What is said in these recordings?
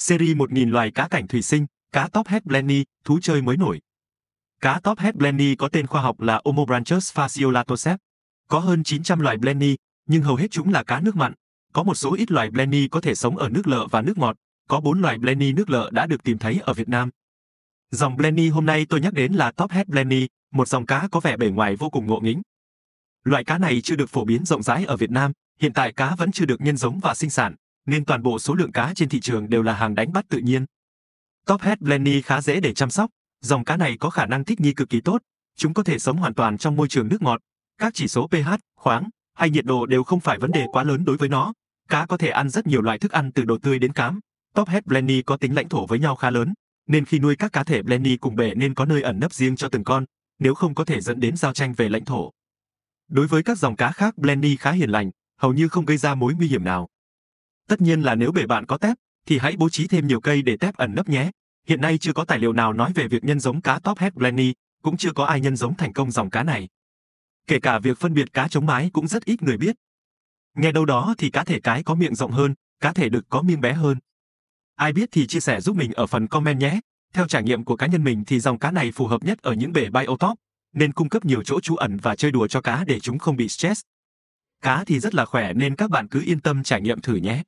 Series 1000 loài cá cảnh thủy sinh, cá tophead blenny, thú chơi mới nổi. Cá tophead blenny có tên khoa học là Omobranchus fasciolatoceps. Có hơn 900 loài blenny, nhưng hầu hết chúng là cá nước mặn. Có một số ít loài blenny có thể sống ở nước lợ và nước ngọt. Có 4 loài blenny nước lợ đã được tìm thấy ở Việt Nam. Dòng blenny hôm nay tôi nhắc đến là tophead blenny, một dòng cá có vẻ bề ngoài vô cùng ngộ nghĩnh. Loại cá này chưa được phổ biến rộng rãi ở Việt Nam, hiện tại cá vẫn chưa được nhân giống và sinh sản nên toàn bộ số lượng cá trên thị trường đều là hàng đánh bắt tự nhiên. Top Head Blenny khá dễ để chăm sóc, dòng cá này có khả năng thích nghi cực kỳ tốt, chúng có thể sống hoàn toàn trong môi trường nước ngọt, các chỉ số pH, khoáng hay nhiệt độ đều không phải vấn đề quá lớn đối với nó. Cá có thể ăn rất nhiều loại thức ăn từ đồ tươi đến cám. Top Head Blenny có tính lãnh thổ với nhau khá lớn, nên khi nuôi các cá thể Blenny cùng bể nên có nơi ẩn nấp riêng cho từng con, nếu không có thể dẫn đến giao tranh về lãnh thổ. Đối với các dòng cá khác Blenny khá hiền lành, hầu như không gây ra mối nguy hiểm nào. Tất nhiên là nếu bể bạn có tép, thì hãy bố trí thêm nhiều cây để tép ẩn nấp nhé. Hiện nay chưa có tài liệu nào nói về việc nhân giống cá top head blenny, cũng chưa có ai nhân giống thành công dòng cá này. Kể cả việc phân biệt cá chống mái cũng rất ít người biết. Nghe đâu đó thì cá thể cái có miệng rộng hơn, cá thể đực có miệng bé hơn. Ai biết thì chia sẻ giúp mình ở phần comment nhé. Theo trải nghiệm của cá nhân mình thì dòng cá này phù hợp nhất ở những bể biotop, nên cung cấp nhiều chỗ trú ẩn và chơi đùa cho cá để chúng không bị stress. Cá thì rất là khỏe nên các bạn cứ yên tâm trải nghiệm thử nhé.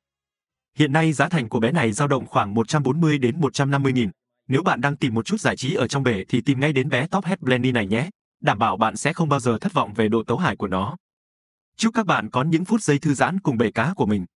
Hiện nay giá thành của bé này dao động khoảng 140 đến 150 nghìn. Nếu bạn đang tìm một chút giải trí ở trong bể thì tìm ngay đến bé Top Head Blenny này nhé. Đảm bảo bạn sẽ không bao giờ thất vọng về độ tấu hài của nó. Chúc các bạn có những phút giây thư giãn cùng bể cá của mình.